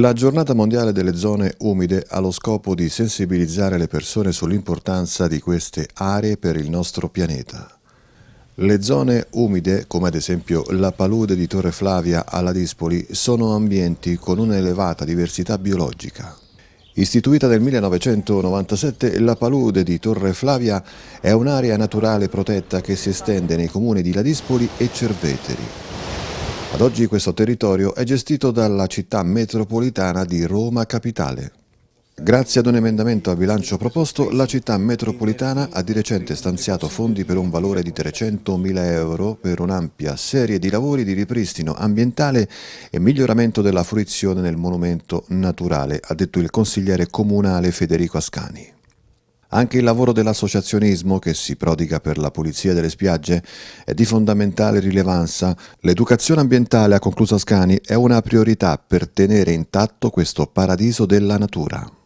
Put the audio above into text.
La giornata mondiale delle zone umide ha lo scopo di sensibilizzare le persone sull'importanza di queste aree per il nostro pianeta. Le zone umide, come ad esempio la palude di Torre Flavia alla Dispoli, sono ambienti con un'elevata diversità biologica. Istituita nel 1997, la palude di Torre Flavia è un'area naturale protetta che si estende nei comuni di Ladispoli e Cerveteri. Ad oggi questo territorio è gestito dalla città metropolitana di Roma Capitale. Grazie ad un emendamento a bilancio proposto, la città metropolitana ha di recente stanziato fondi per un valore di 300.000 euro per un'ampia serie di lavori di ripristino ambientale e miglioramento della fruizione nel monumento naturale, ha detto il consigliere comunale Federico Ascani. Anche il lavoro dell'associazionismo, che si prodiga per la pulizia delle spiagge, è di fondamentale rilevanza. L'educazione ambientale, ha concluso Ascani, è una priorità per tenere intatto questo paradiso della natura.